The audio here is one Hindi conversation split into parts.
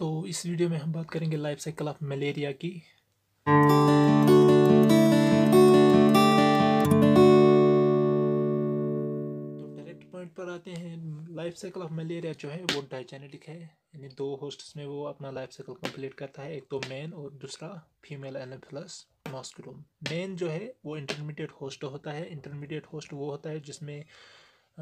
तो इस वीडियो में हम बात करेंगे लाइफ साइकिल ऑफ मलेरिया की तो डायरेक्ट पॉइंट पर आते हैं लाइफ साइकिल ऑफ मलेरिया जो है वो डाइजेनेटिक है यानी दो होस्ट्स में वो अपना लाइफ साइकिल कंप्लीट करता है एक तो मेन और दूसरा फीमेल एनाफिलस मॉस्क्रोम मेन जो है वो इंटरमीडिएट होस्ट होता है इंटरमीडिएट होस्ट वो होता है जिसमें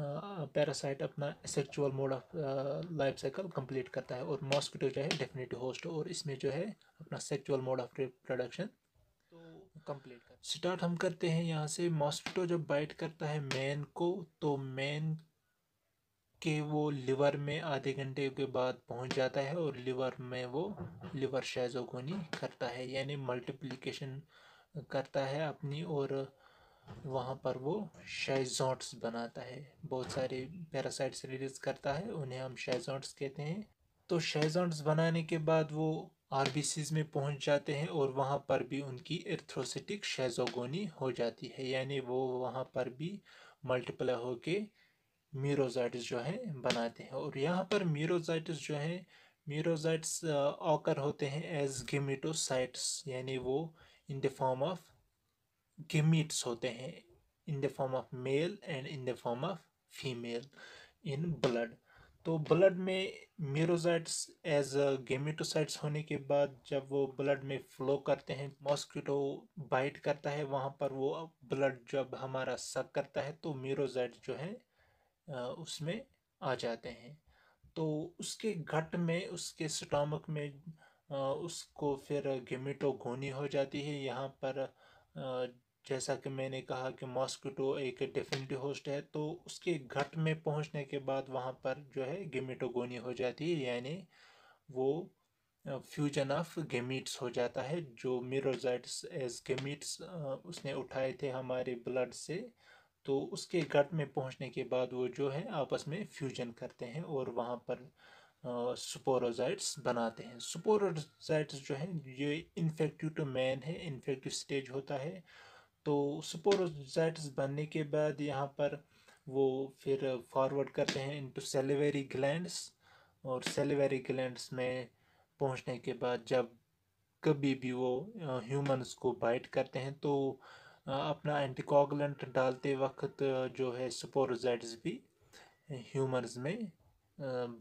पैरासाइट हाँ, अपना sexual mode of life cycle complete करता है और मॉस्किटो जो है डेफिनेट होस्ट और इसमें जो है अपना sexual mode of reproduction complete कर स्टार्ट हम करते हैं यहाँ से मॉस्किटो जब बाइट करता है मैन को तो मैन के वो लिवर में आधे घंटे के बाद पहुंच जाता है और लिवर में वो लिवर शेजोगोनी करता है यानी मल्टीप्लिकेशन करता है अपनी और वहाँ पर वो शेजोट्स बनाता है बहुत सारे पैरासाइट्स रिलीज करता है उन्हें हम शेजोट्स कहते हैं तो शेजोट्स बनाने के बाद वो आर में पहुँच जाते हैं और वहाँ पर भी उनकी एर्थ्रोसिटिक शेजोगोनी हो जाती है यानी वो वहाँ पर भी मल्टीप्लाई होके मीरोजाइट्स जो है बनाते हैं और यहाँ पर मीरोजाइट्स जो है मीरोजाइट्स ऑकर होते हैं एज गिमिटोसाइट्स यानी वो in the form of gametes होते हैं in the form of male and in the form of female in blood तो ब्लड में म्यूरोसाइट्स एज गेमिटोसाइट्स होने के बाद जब वो ब्लड में फ्लो करते हैं मॉस्किटो बाइट करता है वहाँ पर वो ब्लड जब हमारा सक करता है तो म्यूरोसाइट्स जो है उसमें आ जाते हैं तो उसके घट में उसके स्टामक में उसको फिर गेमेटोगोनी हो जाती है यहाँ पर जैसा कि मैंने कहा कि मॉस्किटो एक डेफिनेटिव होस्ट है तो उसके घट में पहुंचने के बाद वहां पर जो है गेमिटोगोनी हो जाती है यानी वो फ्यूजन ऑफ गेमीट्स हो जाता है जो मिरोजाइट्स एज गेमिट्स उसने उठाए थे हमारे ब्लड से तो उसके घट में पहुंचने के बाद वो जो है आपस में फ्यूजन करते हैं और वहाँ पर सुपोरोजाइट्स बनाते हैं सुपोरोजाइट्स जो है ये इन्फेक्टिव टू मैन है इन्फेक्टिव स्टेज होता है तो सुपोरोजाइट्स बनने के बाद यहाँ पर वो फिर फॉरवर्ड करते हैं इनटू सेलिवेरी ग्लैंड्स और सेलिवेरी ग्लैंड्स में पहुँचने के बाद जब कभी भी वो ह्यूमंस को बाइट करते हैं तो अपना एंटीकोगलेंट डालते वक्त जो है स्पोरोजाइट्स भी ह्यूमंस में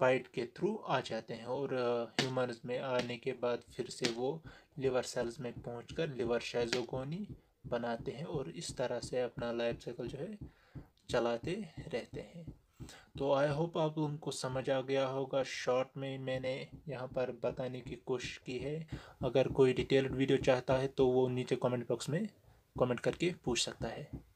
बाइट के थ्रू आ जाते हैं और ह्यूमंस में आने के बाद फिर से वो लिवर सेल्स में पहुंचकर लिवर शाइजोगोनी बनाते हैं और इस तरह से अपना लाइफ साइकिल जो है चलाते रहते हैं तो आई होप आप उनको समझ आ गया होगा शॉर्ट में मैंने यहाँ पर बताने की कोशिश की है अगर कोई डिटेल्ड वीडियो चाहता है तो वो नीचे कमेंट बॉक्स में कमेंट करके पूछ सकता है